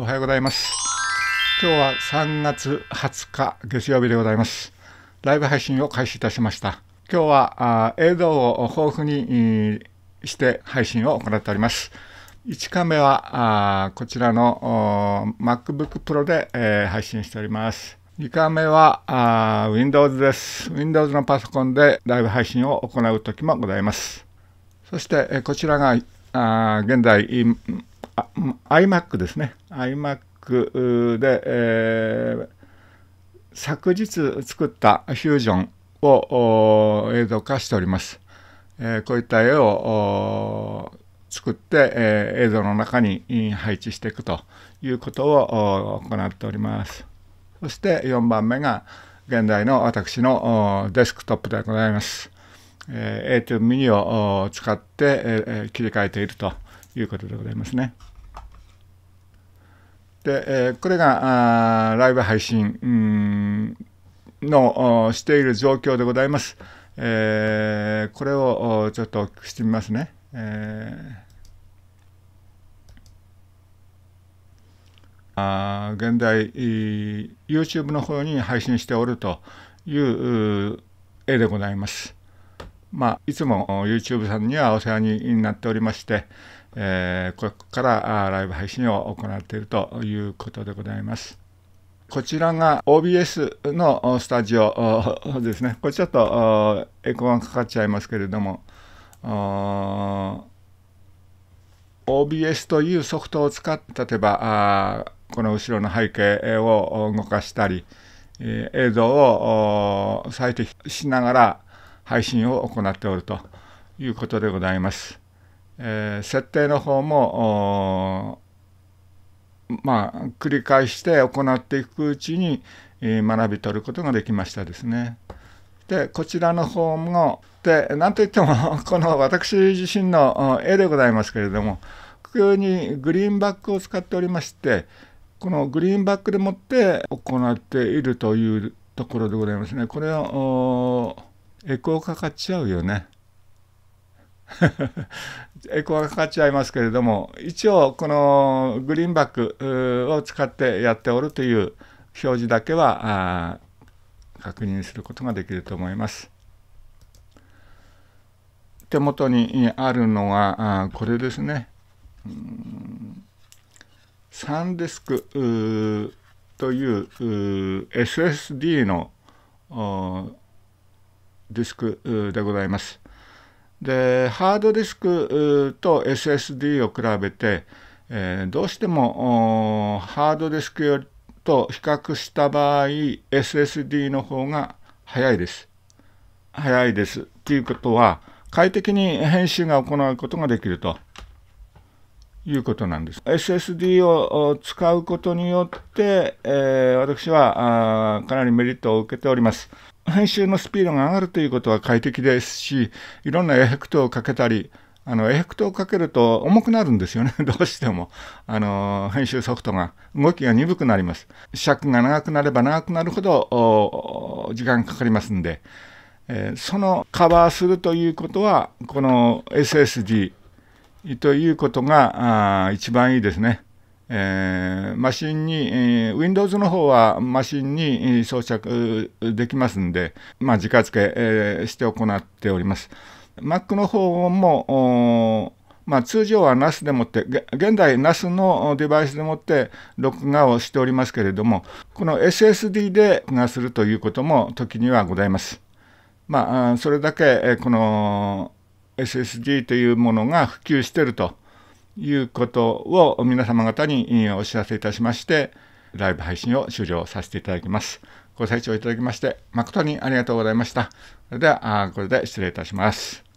おはようございます今日は3月20日月曜日でございますライブ配信を開始いたしました今日は映像を豊富にして配信を行っております1カメはあこちらの MacBook Pro で、えー、配信しております2カメはあ Windows です Windows のパソコンでライブ配信を行う時もございますそして、えこちらがあ現在 iMac ですね iMac で、えー、昨日作ったフュージョンを映像化しております、えー、こういった絵を作って、えー、映像の中に配置していくということを行っておりますそして4番目が現在の私のデスクトップでございます、え a 2 m i n i を使って、え切り替えているということでございますね。で、えこれがあライブ配信のしている状況でございます。えこれをちょっとしてみますね。えー、現在 YouTube の方に配信しておるという絵でございます。まあ、いつも YouTube さんにはお世話になっておりまして、えー、ここからあライブ配信を行っているということでございます。こちらが OBS のスタジオですね。これちょっとエコーがかかっちゃいますけれども、OBS というソフトを使って例えばあこの後ろの背景を動かしたり、映像を最適しながら配信を行っておるということでございます。えー、設定の方もまあ繰り返して行っていくうちに、えー、学び取ることができましたですね。でこちらの方もで何といっても この私自身の絵でございますけれども普通にグリーンバックを使っておりましてこのグリーンバックでもって行っているというところでございますね。これはエコーかかっちゃうよね。エコーがかかっちゃいますけれども一応このグリーンバックを使ってやっておるという表示だけは確認することができると思います。手元にあるのはこれですね。サンデスクという SSD のディスクでございます。でハードディスクと SSD を比べて、えー、どうしてもハードディスクよりと比較した場合 SSD の方が早いです。早いです。ということは快適に編集が行うことができると。いうことなんです。SSD を使うことによって、えー、私はかなりメリットを受けております。編集のスピードが上がるということは快適ですし、いろんなエフェクトをかけたり、あのエフェクトをかけると重くなるんですよね、どうしても。あの編集ソフトが、動きが鈍くなります。尺が長くなれば長くなるほど時間かかりますんで、えー、そのカバーするということは、この SSD、ということが一番いいですね。えー、マシンに、えー、Windows の方はマシンに装着できますんで、まあ、直付け、えー、して行っております。Mac の方も、まあ、通常は NAS でもって、現在 NAS のデバイスでもって録画をしておりますけれども、この SSD で録画するということも時にはございます。まあ、それだけ、この SSD というものが普及してるということを皆様方にお知らせいたしまして、ライブ配信を終了させていただきます。ご清聴いただきまして、誠にありがとうございました。それでは、これで失礼いたします。